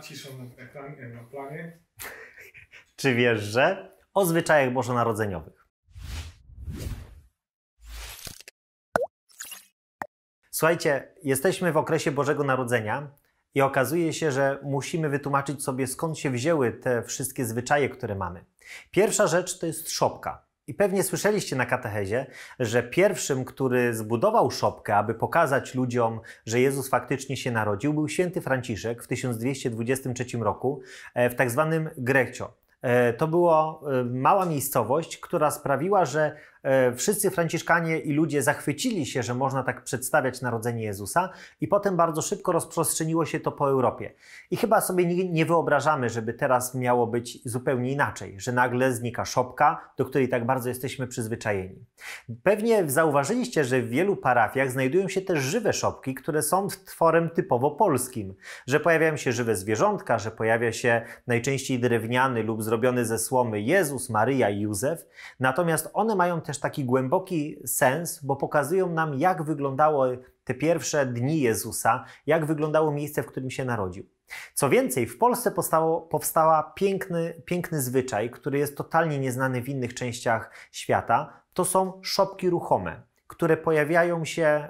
ciszą na, ekranie, na planie. Czy wiesz, że o zwyczajach bożonarodzeniowych? Słuchajcie, jesteśmy w okresie Bożego Narodzenia i okazuje się, że musimy wytłumaczyć sobie, skąd się wzięły te wszystkie zwyczaje, które mamy. Pierwsza rzecz to jest szopka. I pewnie słyszeliście na katechezie, że pierwszym, który zbudował szopkę, aby pokazać ludziom, że Jezus faktycznie się narodził, był święty Franciszek w 1223 roku e, w tak zwanym e, To była e, mała miejscowość, która sprawiła, że E, wszyscy Franciszkanie i ludzie zachwycili się, że można tak przedstawiać narodzenie Jezusa, i potem bardzo szybko rozprzestrzeniło się to po Europie. I chyba sobie nie, wyobrażamy, żeby teraz miało być zupełnie inaczej, że nagle znika szopka, do której tak bardzo jesteśmy przyzwyczajeni. Pewnie zauważyliście, że w wielu parafiach znajdują się też żywe szopki, które są tworem typowo polskim, że pojawiają się żywe zwierzątka, że pojawia się najczęściej drewniany lub zrobiony ze słomy Jezus, Maryja i Józef, natomiast one mają te też taki głęboki sens, bo pokazują nam, jak wyglądały te pierwsze dni Jezusa, jak wyglądało miejsce, w którym się narodził. Co więcej, w Polsce powstało, powstała piękny, piękny zwyczaj, który jest totalnie nieznany w innych częściach świata. To są szopki ruchome które pojawiają się e,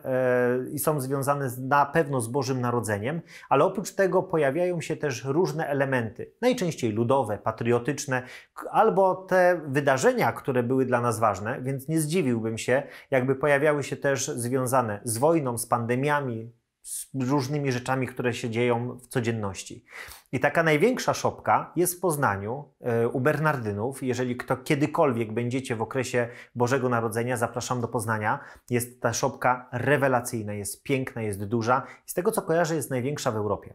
i są związane na pewno z Bożym Narodzeniem, ale oprócz tego pojawiają się też różne elementy, najczęściej ludowe, patriotyczne, albo te wydarzenia, które były dla nas ważne, więc nie zdziwiłbym się, jakby pojawiały się też związane z wojną, z pandemiami, z różnymi rzeczami, które się dzieją w codzienności. I taka największa szopka jest w Poznaniu e, u Bernardynów. Jeżeli kto kiedykolwiek będziecie w okresie Bożego Narodzenia, zapraszam do Poznania. Jest ta szopka rewelacyjna, jest piękna, jest duża. Z tego co kojarzę, jest największa w Europie.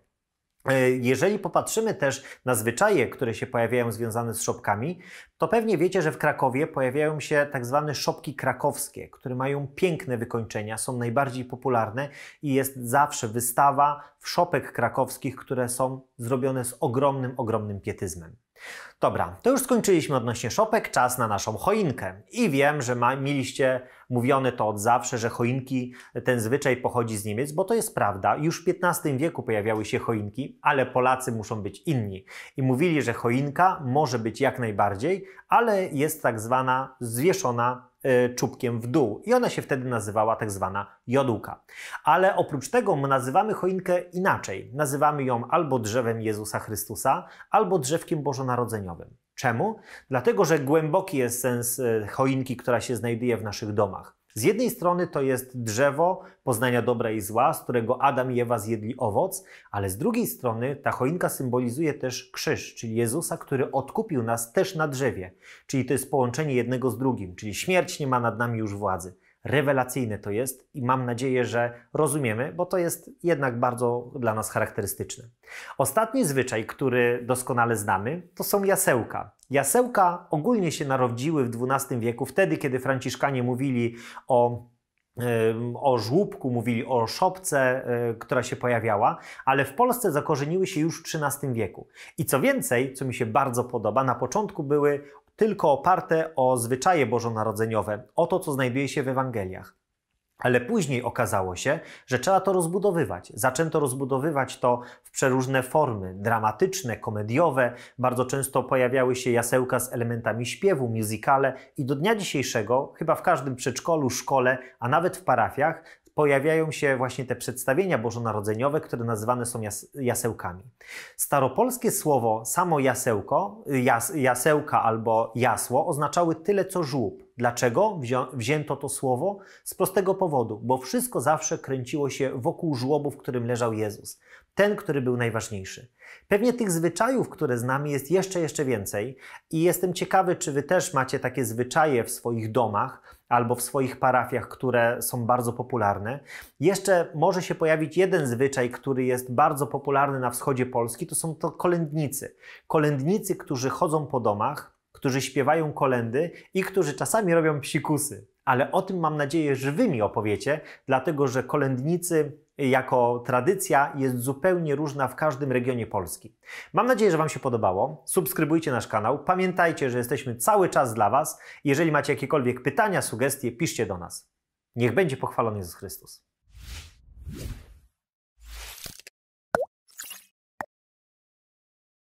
E, jeżeli popatrzymy też na zwyczaje, które się pojawiają związane z szopkami, to pewnie wiecie, że w Krakowie pojawiają się tak zwane szopki krakowskie, które mają piękne wykończenia, są najbardziej popularne i jest zawsze wystawa szopek krakowskich, które są zrobione z ogromnym, ogromnym pietyzmem. Dobra, to już skończyliśmy odnośnie szopek, czas na naszą choinkę. I wiem, że ma, mieliście mówione to od zawsze, że choinki, ten zwyczaj pochodzi z Niemiec, bo to jest prawda. Już w XV wieku pojawiały się choinki, ale Polacy muszą być inni. I mówili, że choinka może być jak najbardziej, ale jest tak zwana zwieszona Y, czubkiem w dół i ona się wtedy nazywała tak zwana jodłka. Ale oprócz tego my nazywamy choinkę inaczej. Nazywamy ją albo drzewem Jezusa Chrystusa, albo drzewkiem bożonarodzeniowym. Czemu? Dlatego, że głęboki jest sens y, choinki, która się znajduje w naszych domach. Z jednej strony to jest drzewo poznania dobra i zła, z którego Adam i Ewa zjedli owoc, ale z drugiej strony ta choinka symbolizuje też krzyż, czyli Jezusa, który odkupił nas też na drzewie. Czyli to jest połączenie jednego z drugim, czyli śmierć nie ma nad nami już władzy rewelacyjne to jest i mam nadzieję, że rozumiemy, bo to jest jednak bardzo dla nas charakterystyczne. Ostatni zwyczaj, który doskonale znamy, to są jasełka. Jasełka ogólnie się narodziły w XII wieku, wtedy kiedy Franciszkanie mówili o o żłóbku, mówili o szopce, e, która się pojawiała, ale w Polsce zakorzeniły się już w XIII wieku. I co więcej, co mi się bardzo podoba, na początku były tylko oparte o zwyczaje bożonarodzeniowe, o to, co znajduje się w Ewangeliach. Ale później okazało się, że trzeba to rozbudowywać. Zaczęto rozbudowywać to w przeróżne formy, dramatyczne, komediowe. Bardzo często pojawiały się jasełka z elementami śpiewu, muzykale, i do dnia dzisiejszego, chyba w każdym przedszkolu, szkole, a nawet w parafiach, pojawiają się właśnie te przedstawienia bożonarodzeniowe, które nazywane są jas jasełkami. Staropolskie słowo samo jasełko, y, jas jasełka albo jasło oznaczały tyle co żółb. Dlaczego wzięto to słowo? Z prostego powodu, bo wszystko zawsze kręciło się wokół żłobu, w którym leżał Jezus. Ten, który był najważniejszy. Pewnie tych zwyczajów, które znamy, jest jeszcze, jeszcze więcej i jestem ciekawy, czy wy też macie takie zwyczaje w swoich domach albo w swoich parafiach, które są bardzo popularne. Jeszcze może się pojawić jeden zwyczaj, który jest bardzo popularny na wschodzie Polski, to są to kolędnicy. Kolędnicy, którzy chodzą po domach, którzy śpiewają kolendy i którzy czasami robią psikusy. Ale o tym mam nadzieję, że wy mi opowiecie, dlatego że kolędnicy jako tradycja jest zupełnie różna w każdym regionie Polski. Mam nadzieję, że Wam się podobało. Subskrybujcie nasz kanał. Pamiętajcie, że jesteśmy cały czas dla Was. Jeżeli macie jakiekolwiek pytania, sugestie, piszcie do nas. Niech będzie pochwalony Jezus Chrystus.